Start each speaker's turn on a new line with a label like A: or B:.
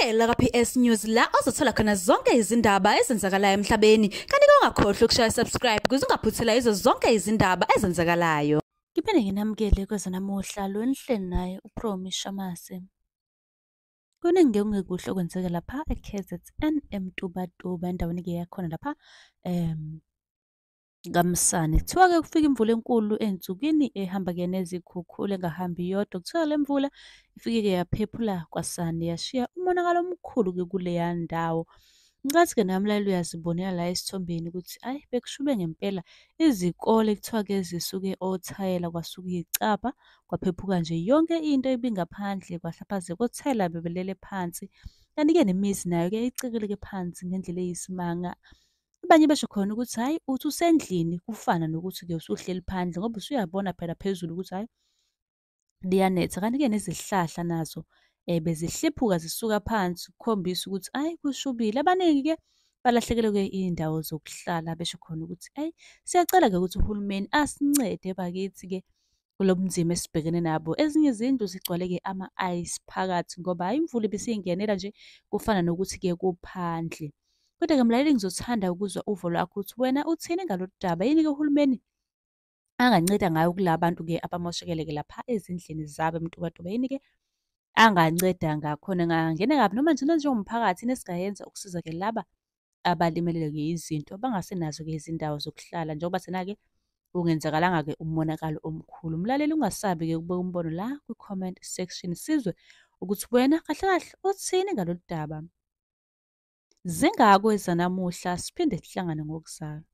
A: Ilandela kaPS News la ozothola khona zonke izindaba ezenzakalayo emhlabeni kanti ungakhohlwa ukushaya subscribe ukuze ungaphuthela izo zonke izindaba ezenzakalayo. Ngiphinde nginamukele kwezanamuhla lo nihleli naye uPromi Shamase. Kuningi ngekuhle okwenzeka lapha eKZN eMtubatuba endaweni ke yakhona lapha em KaMsane. Kuthiwa-ke kufika imvula enkulu ey'nsukwini ehamba-ke nezikhukhula engahambi yodwa. Kuthiwa le mvula ifike-ke yaphephula kwasani yashiya umonakalo omkhulu-ke kuleya ndawo. Ngicathi-ke nami ulalele uyazibonela la esithombeni ukuthi ayi bekushube ngempela izikole kuthiwa-ke zisuke othayela kwasuka iy'cabha, kwaphephuka nje yonke into ebingaphandle kwahlaphazeka othayela bebelele phansi. Kanti-ke nemizi nayo-ke icikileke phansi ngendlela eyisimanga. Abanye beshokhona ukuthi hhayi uthi usendlini kufana nokuthi-ke usuhleli phandle ngoba usuyabona phela phezulu ukuthi hhayi liyanetha. Kanti-ke nezihlahla nazo eh, bezihlephuka zisuka phansi ukukhombisa ukuthi ayi kushubile. Abaningi-ke balahlekelwe-ke iy'ndawo zokuhlala besho khona ukuthi eyi siyacela-ke ukuthi uhulumeni asincede bakithi-ke kulo bunzima esibhekene nabo. Ezinye izindlu zigcwale-ke ama-ice phakathi ngoba hhayi imvula ibisingenela nje kufana nokuthi-ke kuphandle. Kodwa-ke mlaleli ngizothanda ukuzwa uvo lwakho ukuthi wena uthini ngalolu daba, yini-ke uhulumeni anganceda ngayo kula bantu-ke abamoshekele-ke lapha ezindlini zabo emntubantuba, yini-ke anganceda ngakhona, angangena kabi noma njena njengomphakathi yini esingayenza ukusiza-ke laba abalimelelwe yizinto abangasenazo-ke izindawo zokuhlala njengoba thina-ke kungenzakalanga-ke umonakalo omkhulu. Mlaleli ungasabi-ke ukubeka umbono la kwi-comment section sizwe ukuthi wena kahle kahle uthini ngalolu daba. zingako ezanamuhla siphinde sihlangane ngokuzayo